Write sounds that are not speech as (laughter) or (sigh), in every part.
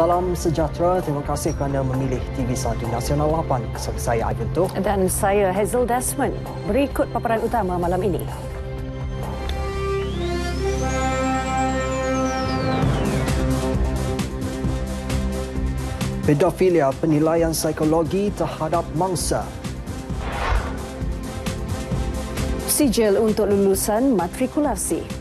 Salam sejahtera. Terima kasih kerana memilih TV1 Nasional 8 bersama saya Ivan Toh. Dan saya Hazel Desmond. Berikut paparan utama malam ini. Pedofilia penilaian psikologi terhadap mangsa. Sijil untuk lulusan matrikulasi.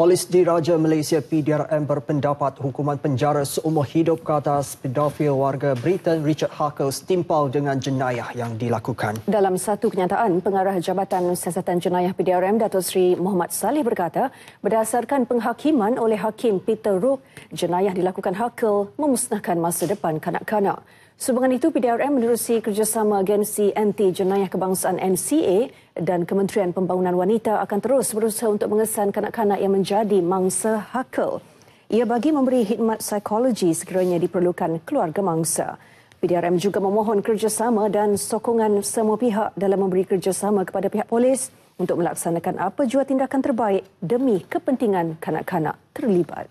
Polis Diraja Malaysia PDRM berpendapat hukuman penjara seumur hidup ke atas pedofil warga Britain Richard Harkles timpal dengan jenayah yang dilakukan. Dalam satu kenyataan, Pengarah Jabatan Siasatan Jenayah PDRM Datuk Sri Muhammad Salih berkata, berdasarkan penghakiman oleh Hakim Peter Rook, jenayah dilakukan Harkle memusnahkan masa depan kanak-kanak. Sumbangan itu, PDRM menerusi kerjasama agensi anti-jenayah kebangsaan NCA dan Kementerian Pembangunan Wanita akan terus berusaha untuk mengesan kanak-kanak yang menjadi mangsa hakel. Ia bagi memberi khidmat psikologi sekiranya diperlukan keluarga mangsa. PDRM juga memohon kerjasama dan sokongan semua pihak dalam memberi kerjasama kepada pihak polis untuk melaksanakan apa jua tindakan terbaik demi kepentingan kanak-kanak terlibat.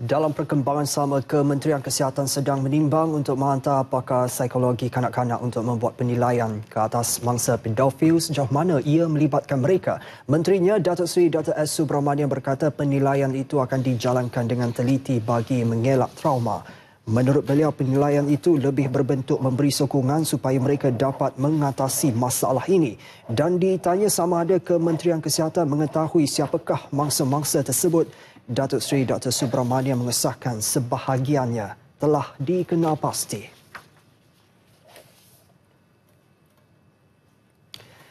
Dalam perkembangan sama, Kementerian Kesihatan sedang menimbang untuk menghantar pakar psikologi kanak-kanak untuk membuat penilaian ke atas mangsa pedofil sejauh mana ia melibatkan mereka. Menterinya, Datuk Seri Datuk S. Subramanian berkata penilaian itu akan dijalankan dengan teliti bagi mengelak trauma. Menurut beliau, penilaian itu lebih berbentuk memberi sokongan supaya mereka dapat mengatasi masalah ini. Dan ditanya sama ada Kementerian Kesihatan mengetahui siapakah mangsa-mangsa tersebut Datuk Seri Dr. Subramania mengesahkan sebahagiannya telah dikenal pasti.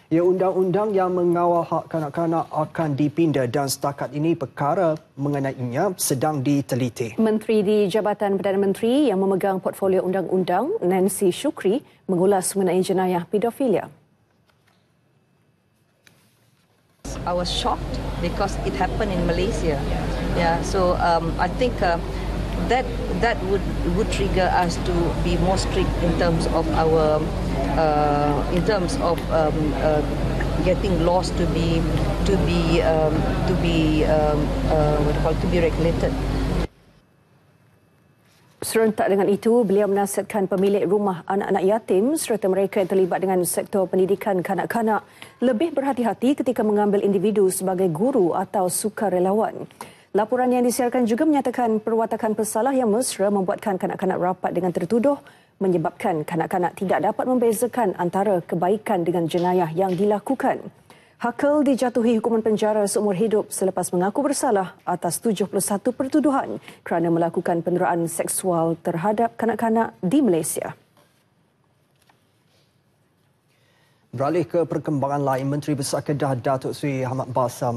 Ya, undang-undang yang mengawal hak kanak-kanak akan dipindah dan setakat ini perkara mengenainya sedang diteliti. Menteri di Jabatan Perdana Menteri yang memegang portfolio undang-undang, Nancy Shukri, mengulas mengenai jenayah pedofilia. I was shocked because it happened in Malaysia. Yeah. Yeah, so um, I think uh, that that would would trigger us to be more strict in terms of our uh, in terms of um, uh, getting laws to be to be um, to be um, uh, what do you call it, to be regulated. Serentak dengan itu, beliau menasihatkan pemilik rumah anak-anak yatim serta mereka yang terlibat dengan sektor pendidikan kanak-kanak lebih berhati-hati ketika mengambil individu sebagai guru atau sukarelawan. Laporan yang disiarkan juga menyatakan perwatakan pesalah yang mesra membuatkan kanak-kanak rapat dengan tertuduh menyebabkan kanak-kanak tidak dapat membezakan antara kebaikan dengan jenayah yang dilakukan. Hakel dijatuhi hukuman penjara seumur hidup selepas mengaku bersalah atas 71 pertuduhan kerana melakukan penderaan seksual terhadap kanak-kanak di Malaysia. Beralih ke perkembangan lain, Menteri Besar Kedah Datuk Sri Ahmad Basar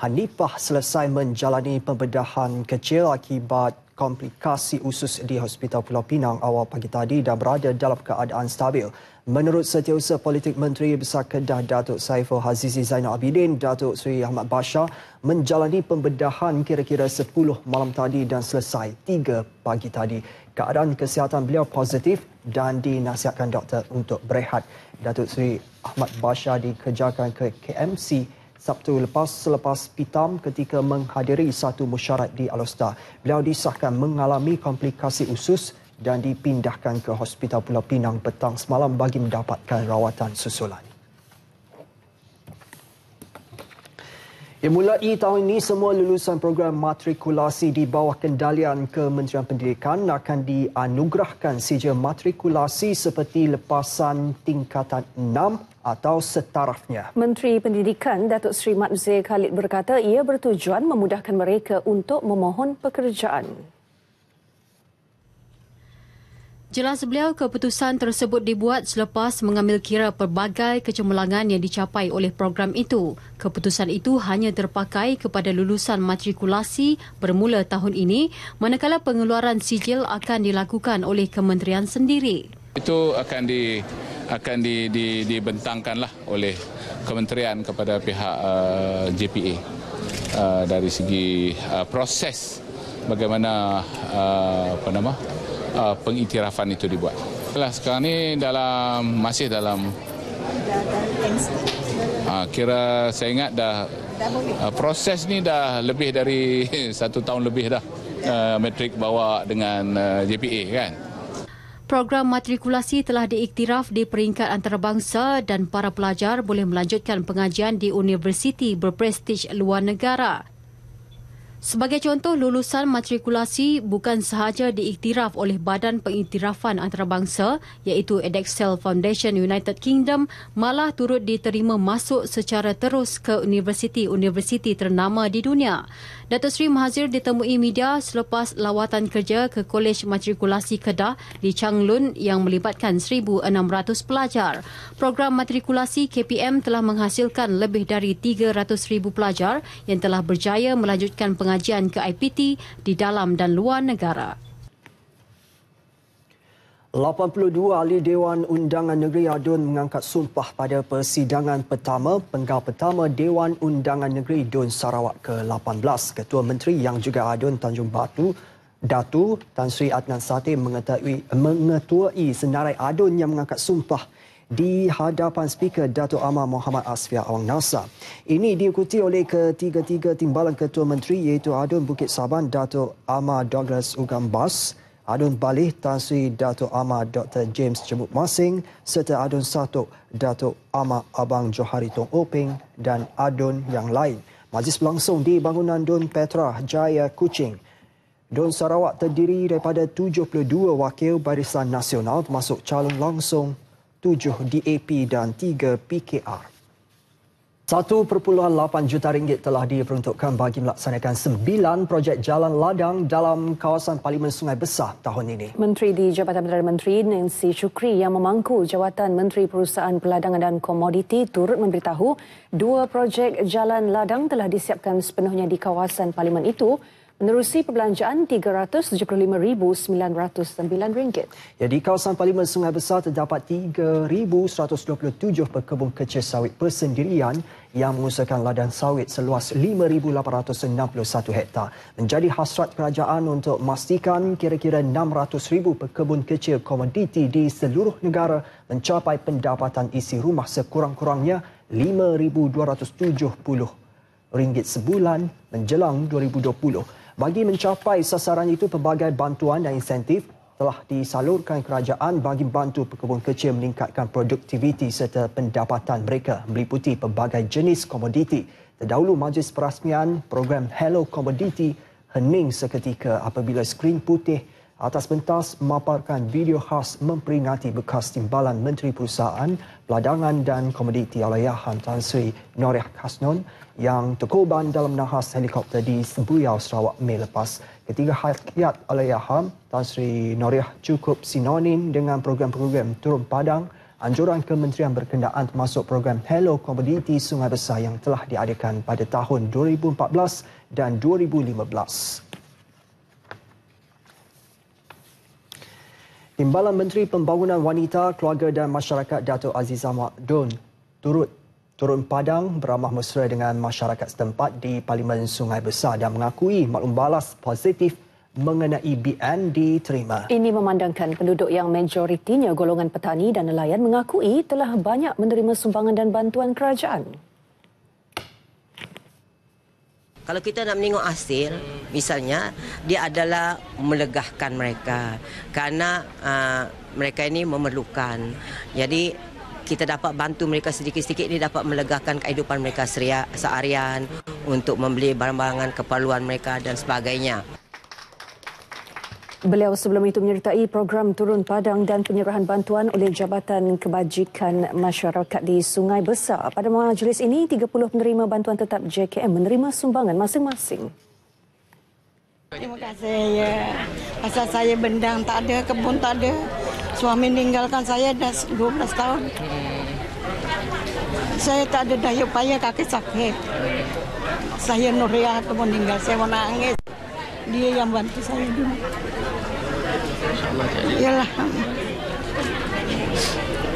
Hanifah selesai menjalani pembedahan kecil akibat komplikasi usus di Hospital Pulau Pinang awal pagi tadi dan berada dalam keadaan stabil. Menurut setiausaha politik Menteri Besar Kedah Datuk Saiful Hazizi Zainal Abidin, Datuk Seri Ahmad Basha menjalani pembedahan kira-kira 10 malam tadi dan selesai 3 pagi tadi. Keadaan kesihatan beliau positif dan dinasihatkan doktor untuk berehat. Datuk Seri Ahmad Basha dikejarkan ke KMC Sabtu lepas selepas pitam ketika menghadiri satu mesyarat di Alostar. Beliau disahkan mengalami komplikasi usus dan dipindahkan ke Hospital Pulau Pinang petang semalam bagi mendapatkan rawatan susulan. Dimulai tahun ini, semua lulusan program matrikulasi di bawah kendalian Kementerian Pendidikan akan dianugerahkan sijil matrikulasi seperti lepasan tingkatan 6 atau setarafnya. Menteri Pendidikan Datuk Seri Matzir Khalid berkata ia bertujuan memudahkan mereka untuk memohon pekerjaan. Jelas beliau, keputusan tersebut dibuat selepas mengambil kira pelbagai kecemerlangan yang dicapai oleh program itu. Keputusan itu hanya terpakai kepada lulusan matrikulasi bermula tahun ini, manakala pengeluaran sijil akan dilakukan oleh kementerian sendiri. Itu akan di akan di, di, dibentangkanlah oleh kementerian kepada pihak eh, JPA uh, eh, uh, dari segi uh, proses bagaimana uh, apa nama uh, pengiktirafan itu dibuat. Lah sekarang ini dalam masih dalam uh, kira saya ingat dah uh, proses ni dah lebih dari (laughs) satu tahun lebih dah uh, metrik bawa dengan uh, JPA kan. Program matrikulasi telah diiktiraf di peringkat antarabangsa dan para pelajar boleh melanjutkan pengajian di universiti berprestij luar negara. Sebagai contoh, lulusan matrikulasi bukan sahaja diiktiraf oleh Badan Pengiktirafan Antarabangsa iaitu Edexcel Foundation United Kingdom malah turut diterima masuk secara terus ke universiti-universiti ternama di dunia. Datuk Seri Mahathir ditemui media selepas lawatan kerja ke Kolej Matrikulasi Kedah di Changlun yang melibatkan 1,600 pelajar. Program matrikulasi KPM telah menghasilkan lebih dari 300,000 pelajar yang telah berjaya melanjutkan pengajian pengajian ke IPT di dalam dan luar negara. 82 ahli Dewan Undangan Negeri Adun mengangkat sumpah pada persidangan pertama penggal pertama Dewan Undangan Negeri Dun Sarawak ke-18. Ketua Menteri yang juga Adun Tanjung Batu, Datu Tan Sri Adnan Sate mengetuai, mengetuai senarai Adun yang mengangkat sumpah di hadapan speaker Datuk Amar Muhammad Asfiah Awang Nasar. Ini diikuti oleh ketiga-tiga timbalan ketua menteri iaitu Adun Bukit Saban Datuk Amar Douglas Ugambas, Adun Balih Tan Sri Datuk Amar Dr. James Jemut Masing serta Adun Satok Datuk Amar Abang Johari Tong Oping dan Adun yang lain. Majlis berlangsung di bangunan Dun Petra Jaya Kuching. Dun Sarawak terdiri daripada 72 wakil barisan nasional termasuk calon langsung 7 DAP dan 3 PKR. 1.8 juta ringgit telah diperuntukkan bagi melaksanakan 9 projek jalan ladang dalam kawasan Parlimen Sungai Besar tahun ini. Menteri di Jabatan Perdana Menteri Nancy Shukri yang memangku jawatan Menteri Perusahaan Peladangan dan Komoditi turut memberitahu dua projek jalan ladang telah disiapkan sepenuhnya di kawasan Parlimen itu menerusi perbelanjaan RM375,909. Ya, di kawasan Parlimen Sungai Besar terdapat 3,127 pekebun kecil sawit persendirian yang mengusahakan ladang sawit seluas 5,861 hektar. Menjadi hasrat kerajaan untuk memastikan kira-kira 600,000 pekebun kecil komoditi di seluruh negara mencapai pendapatan isi rumah sekurang-kurangnya RM5,270 sebulan menjelang 2020. Bagi mencapai sasaran itu, pelbagai bantuan dan insentif telah disalurkan kerajaan bagi bantu pekebun kecil meningkatkan produktiviti serta pendapatan mereka meliputi pelbagai jenis komoditi. Terdahulu majlis perasmian program Hello Komoditi hening seketika apabila skrin putih Atas pentas memaparkan video khas memperingati bekas timbalan Menteri Perusahaan, Peladangan dan Komoditi Alayahan Tan Sri Noreh Kasnon yang terkorban dalam nahas helikopter di Sembuyau Sarawak Mei lepas. Ketiga hakiat Alayahan Tan Sri Noreh cukup sinonim dengan program-program turun padang anjuran kementerian berkenaan termasuk program Hello Komoditi Sungai Besar yang telah diadakan pada tahun 2014 dan 2015. Timbalan Menteri Pembangunan Wanita, Keluarga dan Masyarakat Dato' Azizah Don turut turun padang beramah mesra dengan masyarakat setempat di Parlimen Sungai Besar dan mengakui maklum balas positif mengenai BN diterima. Ini memandangkan penduduk yang majoritinya golongan petani dan nelayan mengakui telah banyak menerima sumbangan dan bantuan kerajaan. Kalau kita nak menengok hasil, misalnya, dia adalah melegahkan mereka. Kerana uh, mereka ini memerlukan. Jadi, kita dapat bantu mereka sedikit-sedikit ini dapat melegahkan kehidupan mereka seharian untuk membeli barang-barangan keperluan mereka dan sebagainya. Beliau sebelum itu menyertai program turun padang dan penyerahan bantuan oleh Jabatan Kebajikan Masyarakat di Sungai Besar. Pada majlis ini, 30 penerima bantuan tetap JKM menerima sumbangan masing-masing. Terima kasih. Ya. Pasal saya bendang tak ada, kebun tak ada. Suami meninggalkan saya dah 12 tahun. Saya tak ada daya upaya kaki sakit. Saya Nuria kebun tinggal saya menangis. Dia yang bantu saya dulu insyaallah jadi iyalah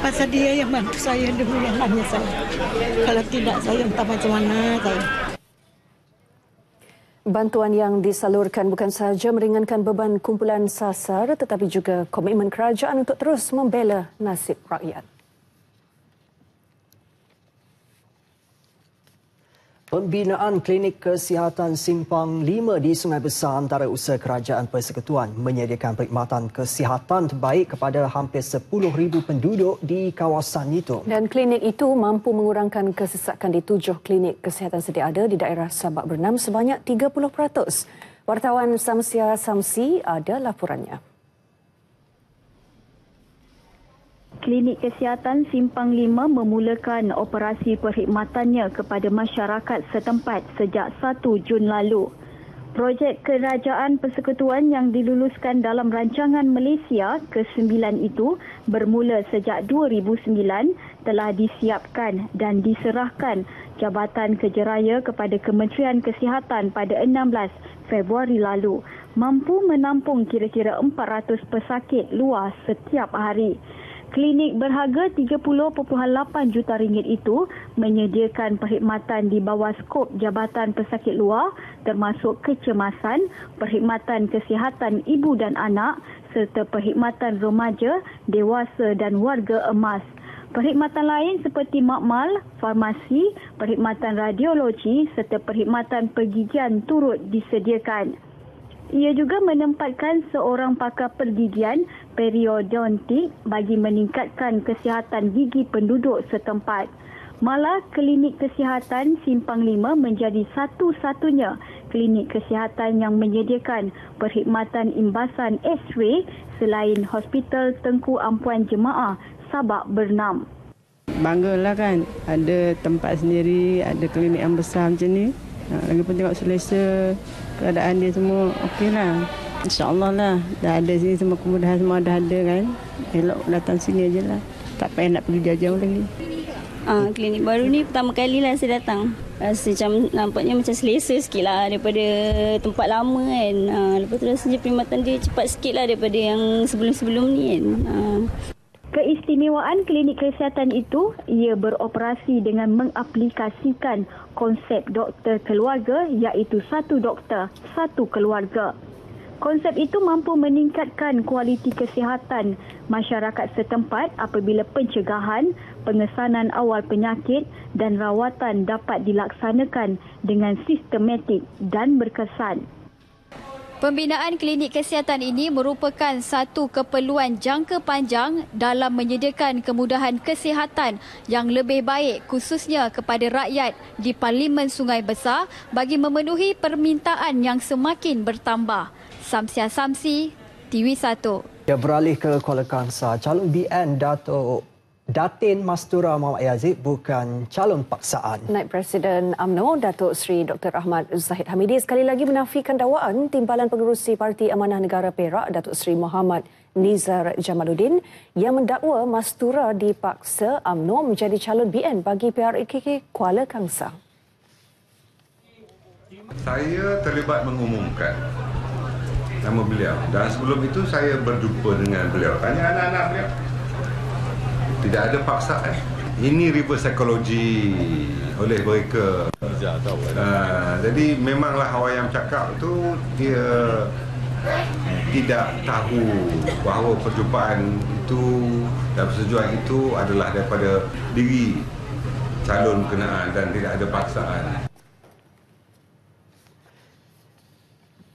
pasal dia yang bantu saya dulu yang hanya saya kalau tidak saya entah macam mana saya Bantuan yang disalurkan bukan sahaja meringankan beban kumpulan sasar tetapi juga komitmen kerajaan untuk terus membela nasib rakyat. Pembinaan klinik kesihatan Simpang 5 di Sungai Besar antara usaha kerajaan persekutuan menyediakan perkhidmatan kesihatan terbaik kepada hampir 10,000 penduduk di kawasan itu. Dan klinik itu mampu mengurangkan kesesakan di tujuh klinik kesihatan sedia ada di daerah Sabak Bernam sebanyak 30%. Wartawan Samsia Samsi ada laporannya. Klinik Kesihatan Simpang Lima memulakan operasi perkhidmatannya kepada masyarakat setempat sejak 1 Jun lalu. Projek Kerajaan Persekutuan yang diluluskan dalam Rancangan Malaysia ke-9 itu bermula sejak 2009 telah disiapkan dan diserahkan Jabatan Kejeraya kepada Kementerian Kesihatan pada 16 Februari lalu mampu menampung kira-kira 400 pesakit luar setiap hari. Klinik berharga 30.8 juta ringgit itu menyediakan perkhidmatan di bawah skop Jabatan Pesakit Luar termasuk kecemasan, perkhidmatan kesihatan ibu dan anak serta perkhidmatan remaja, dewasa dan warga emas. Perkhidmatan lain seperti makmal, farmasi, perkhidmatan radiologi serta perkhidmatan pergigian turut disediakan. Ia juga menempatkan seorang pakar pergigian periodontik bagi meningkatkan kesihatan gigi penduduk setempat. Malah klinik kesihatan Simpang 5 menjadi satu-satunya klinik kesihatan yang menyediakan perkhidmatan imbasan X-ray selain Hospital Tengku Ampuan Jemaah Sabak Bernam. Bangga lah kan ada tempat sendiri, ada klinik yang besar macam ni. Ha, Lagi pun tengok selesa keadaan dia semua okeylah. lah. InsyaAllah lah. Dah ada sini semua kemudahan semua dah ada kan. Elok datang sini je lah. Tak payah nak pergi jauh-jauh lagi. Ah, klinik baru ni pertama kali lah saya datang. Rasa macam nampaknya macam selesa sikit lah daripada tempat lama kan. Ah, lepas tu rasa je perkhidmatan dia cepat sikit lah daripada yang sebelum-sebelum ni kan. Ah. Keistimewaan klinik kesihatan itu, ia beroperasi dengan mengaplikasikan konsep doktor keluarga iaitu satu doktor, satu keluarga. Konsep itu mampu meningkatkan kualiti kesihatan masyarakat setempat apabila pencegahan, pengesanan awal penyakit dan rawatan dapat dilaksanakan dengan sistematik dan berkesan. Pembinaan klinik kesihatan ini merupakan satu keperluan jangka panjang dalam menyediakan kemudahan kesihatan yang lebih baik khususnya kepada rakyat di Parlimen Sungai Besar bagi memenuhi permintaan yang semakin bertambah. Samsia Samsi, TV1. Ya, beralih ke Kuala Kangsar. Calon BN Dato' Datin Mastura Muhammad Yazid bukan calon paksaan. Naib Presiden UMNO Datuk Seri Dr. Ahmad Zahid Hamidi sekali lagi menafikan dakwaan Timbalan Pengerusi Parti Amanah Negara Perak Datuk Seri Muhammad Nizar Jamaluddin yang mendakwa Mastura dipaksa UMNO menjadi calon BN bagi PRKK Kuala Kangsar. Saya terlibat mengumumkan nama beliau dan sebelum itu saya berjumpa dengan beliau tanya anak-anak beliau tidak ada paksaan eh? ini reverse psikologi oleh mereka uh, jadi memanglah orang yang cakap tu dia tidak tahu bahawa perjumpaan itu dan persetujuan itu adalah daripada diri calon kenaan dan tidak ada paksaan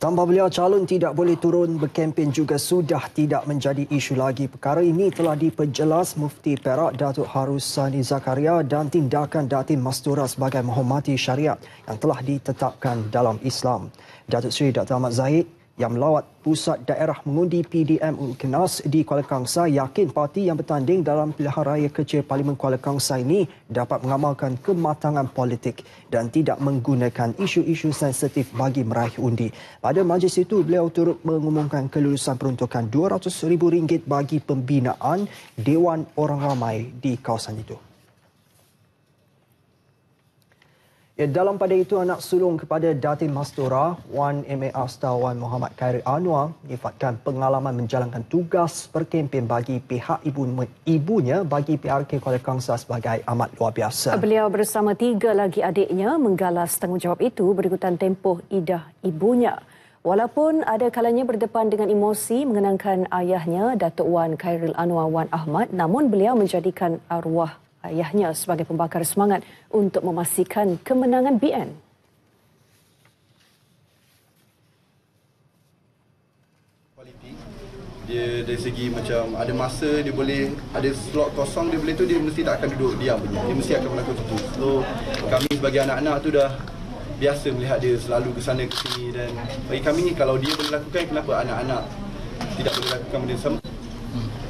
Tambah beliau calon tidak boleh turun berkempen juga sudah tidak menjadi isu lagi. Perkara ini telah diperjelas Mufti Perak Datuk Harusani Zakaria dan tindakan Datin Mastura sebagai menghormati syariat yang telah ditetapkan dalam Islam. Datuk Seri Dr. Ahmad Zahid yang melawat pusat daerah mengundi PDM UKNAS di Kuala Kangsa yakin parti yang bertanding dalam pilihan raya kecil Parlimen Kuala Kangsa ini dapat mengamalkan kematangan politik dan tidak menggunakan isu-isu sensitif bagi meraih undi. Pada majlis itu, beliau turut mengumumkan kelulusan peruntukan RM200,000 bagi pembinaan Dewan Orang Ramai di kawasan itu. Ya, dalam pada itu, anak sulung kepada Datin Mastura, Wan M.A. Astawan Muhammad Khairi Anwar menyifatkan pengalaman menjalankan tugas berkempen bagi pihak ibu ibunya bagi PRK Kuala Kangsa sebagai amat luar biasa. Beliau bersama tiga lagi adiknya menggalas tanggungjawab itu berikutan tempoh idah ibunya. Walaupun ada kalanya berdepan dengan emosi mengenangkan ayahnya, Datuk Wan Khairil Anwar Wan Ahmad, namun beliau menjadikan arwah ayahnya sebagai pembakar semangat untuk memastikan kemenangan BN. dia dari segi macam ada masa dia boleh ada slot kosong dia boleh tu dia mesti tak akan duduk diam punya dia mesti akan melakukan sesuatu so kami sebagai anak-anak tu dah biasa melihat dia selalu ke sana ke sini dan bagi kami ni kalau dia boleh lakukan kenapa anak-anak tidak boleh lakukan benda sama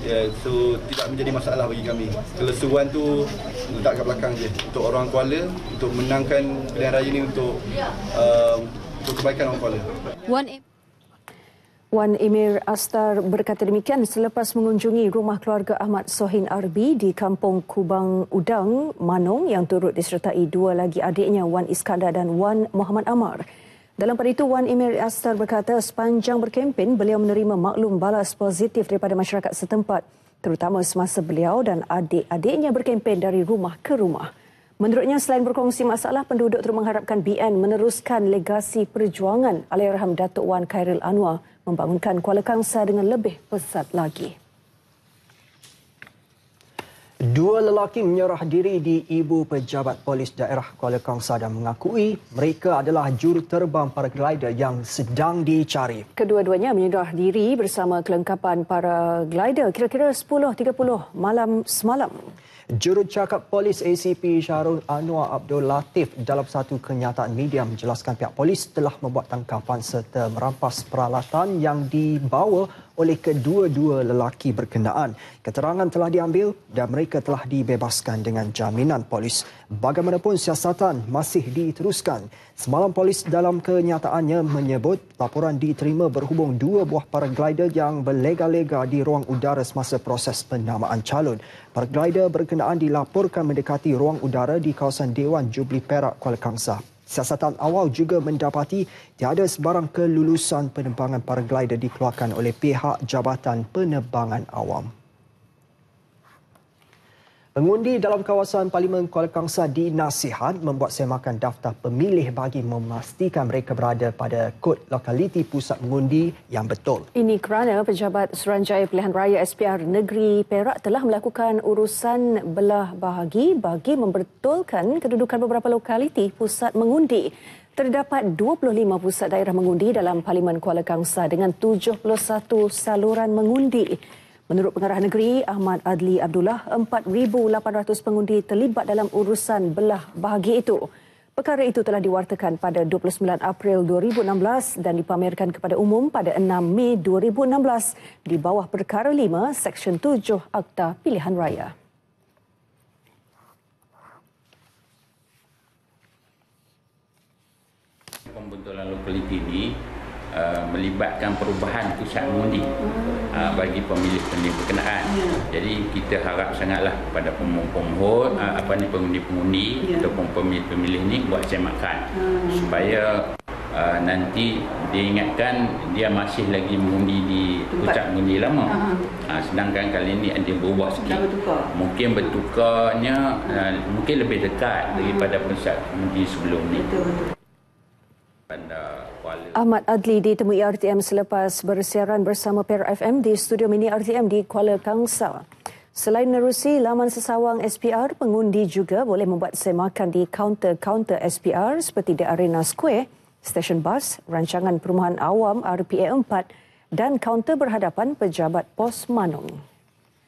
Yeah, so tidak menjadi masalah bagi kami. Kelesuan tu letak kat belakang je untuk orang Kuala untuk menangkan pilihan raya ini untuk, uh, untuk kebaikan orang Kuala. One Wan Emir Astar berkata demikian selepas mengunjungi rumah keluarga Ahmad Sohin Arbi di kampung Kubang Udang, Manong yang turut disertai dua lagi adiknya Wan Iskandar dan Wan Muhammad Amar. Dalam pada itu, Wan Emir Astar berkata sepanjang berkempen, beliau menerima maklum balas positif daripada masyarakat setempat, terutama semasa beliau dan adik-adiknya berkempen dari rumah ke rumah. Menurutnya, selain berkongsi masalah, penduduk terus mengharapkan BN meneruskan legasi perjuangan Alayarham Datuk Wan Khairil Anwar membangunkan Kuala Kangsa dengan lebih pesat lagi. Dua lelaki menyerah diri di ibu pejabat polis daerah Kuala Kangsar dan mengakui mereka adalah juruterbang para glider yang sedang dicari. Kedua-duanya menyerah diri bersama kelengkapan para glider kira-kira 10.30 malam semalam. Jurucakap polis ACP Syarul Anwar Abdul Latif dalam satu kenyataan media menjelaskan pihak polis telah membuat tangkapan serta merampas peralatan yang dibawa oleh kedua-dua lelaki berkenaan. Keterangan telah diambil dan mereka telah dibebaskan dengan jaminan polis. Bagaimanapun siasatan masih diteruskan. Semalam polis dalam kenyataannya menyebut laporan diterima berhubung dua buah paraglider yang berlega-lega di ruang udara semasa proses penamaan calon. Paraglider berkenaan dilaporkan mendekati ruang udara di kawasan Dewan Jubli Perak, Kuala Kangsar Siasatan awal juga mendapati tiada sebarang kelulusan penerbangan paraglider dikeluarkan oleh pihak Jabatan Penerbangan Awam. Pengundi dalam kawasan Parlimen Kuala Kangsa dinasihat membuat semakan daftar pemilih bagi memastikan mereka berada pada kod lokaliti pusat mengundi yang betul. Ini kerana Pejabat Seranjaya Pilihan Raya SPR Negeri Perak telah melakukan urusan belah bahagi bagi membetulkan kedudukan beberapa lokaliti pusat mengundi. Terdapat 25 pusat daerah mengundi dalam Parlimen Kuala Kangsa dengan 71 saluran mengundi. Menurut pengarah negeri Ahmad Adli Abdullah, 4,800 pengundi terlibat dalam urusan belah bahagi itu. Perkara itu telah diwartakan pada 29 April 2016 dan dipamerkan kepada umum pada 6 Mei 2016 di bawah Perkara 5, Seksyen 7 Akta Pilihan Raya. Pembentulan lokaliti ini Uh, melibatkan perubahan pusat mengundi uh, bagi pemilih-pemilih berkenaan. Yeah. Jadi kita harap sangatlah kepada pemohon-pemohon uh, apa ni pengundi-pengundi yeah. ataupun pemilih-pemilih ni buat semakan hmm. supaya Uh, nanti diingatkan dia masih lagi mengundi di pusat mengundi lama. Uh-huh. Uh, sedangkan kali ini ada berubah sikit. Bertukar. Mungkin bertukarnya uh, mungkin lebih dekat hmm. daripada pusat mengundi sebelum ni. Betul, betul. Ahmad Adli ditemui RTM selepas bersiaran bersama Per FM di studio mini RTM di Kuala Kangsar. Selain nerusi, laman sesawang SPR, pengundi juga boleh membuat semakan di kaunter-kaunter SPR seperti The Arena Square, stesen bas, rancangan perumahan awam RPA 4 dan kaunter berhadapan pejabat pos Manung.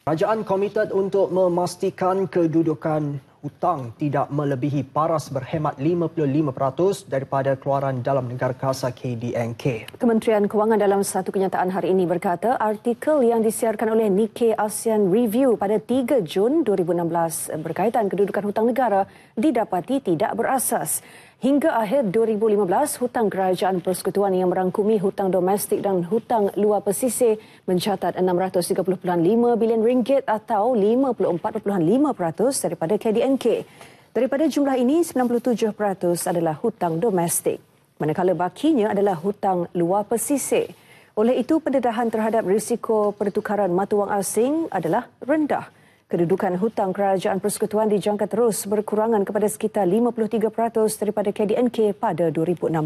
Kerajaan komited untuk memastikan kedudukan hutang tidak melebihi paras berhemat 55% daripada keluaran dalam negara kasar KDNK. Kementerian Kewangan dalam satu kenyataan hari ini berkata artikel yang disiarkan oleh Nikkei ASEAN Review pada 3 Jun 2016 berkaitan kedudukan hutang negara didapati tidak berasas. Hingga akhir 2015, hutang kerajaan persekutuan yang merangkumi hutang domestik dan hutang luar pesisir mencatat 630.5 bilion ringgit atau 54.5% daripada KDNK. Daripada jumlah ini, 97% adalah hutang domestik. Manakala bakinya adalah hutang luar pesisir. Oleh itu, pendedahan terhadap risiko pertukaran mata wang asing adalah rendah. Kedudukan hutang kerajaan persekutuan dijangka terus berkurangan kepada sekitar 53% daripada KDNK pada 2016.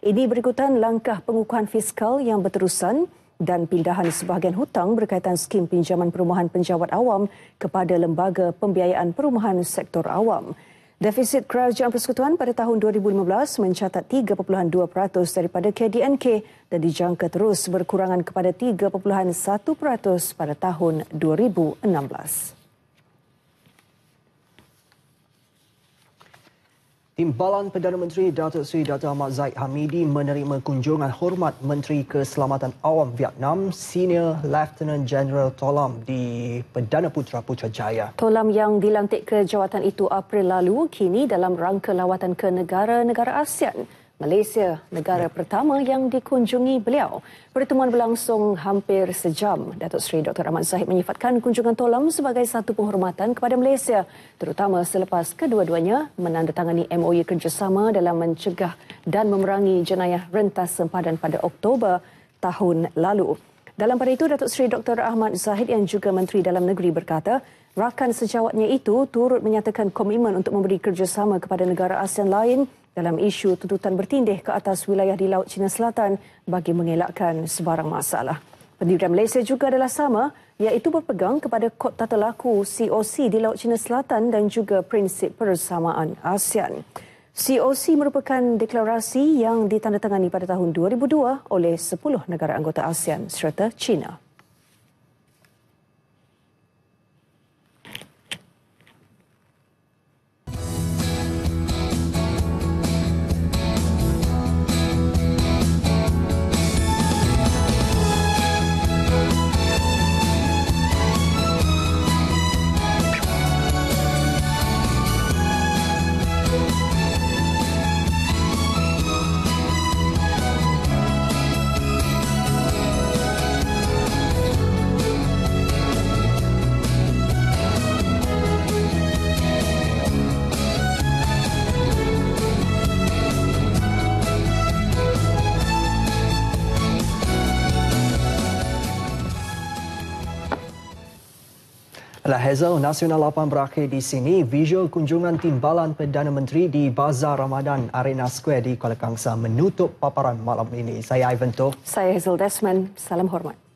Ini berikutan langkah pengukuhan fiskal yang berterusan dan pindahan sebahagian hutang berkaitan skim pinjaman perumahan penjawat awam kepada lembaga pembiayaan perumahan sektor awam. Defisit kerajaan persekutuan pada tahun 2015 mencatat 3.2% daripada KDNK dan dijangka terus berkurangan kepada 3.1% pada tahun 2016. Timbalan Perdana Menteri Datuk Seri Datuk Ahmad Zaid Hamidi menerima kunjungan hormat Menteri Keselamatan Awam Vietnam, Senior Lieutenant General Tolam di Perdana Putra Putrajaya. Tolam yang dilantik ke jawatan itu April lalu kini dalam rangka lawatan ke negara-negara ASEAN. Malaysia, negara ya. pertama yang dikunjungi beliau. Pertemuan berlangsung hampir sejam. Datuk Seri Dr. Rahman Sahib menyifatkan kunjungan Tolam sebagai satu penghormatan kepada Malaysia, terutama selepas kedua-duanya menandatangani MOU e kerjasama dalam mencegah dan memerangi jenayah rentas sempadan pada Oktober tahun lalu. Dalam pada itu, Datuk Seri Dr. Ahmad Zahid yang juga Menteri Dalam Negeri berkata, rakan sejawatnya itu turut menyatakan komitmen untuk memberi kerjasama kepada negara ASEAN lain dalam isu tuntutan bertindih ke atas wilayah di Laut Cina Selatan bagi mengelakkan sebarang masalah. Pendirian Malaysia juga adalah sama iaitu berpegang kepada Kod Tata Laku COC di Laut Cina Selatan dan juga Prinsip Persamaan ASEAN. COC merupakan deklarasi yang ditandatangani pada tahun 2002 oleh 10 negara anggota ASEAN serta China. Hazel, Nasional 8 berakhir di sini. Visual kunjungan timbalan Perdana Menteri di Bazar Ramadan Arena Square di Kuala Kangsar menutup paparan malam ini. Saya Ivan Toh. Saya Hazel Desmond. Salam hormat.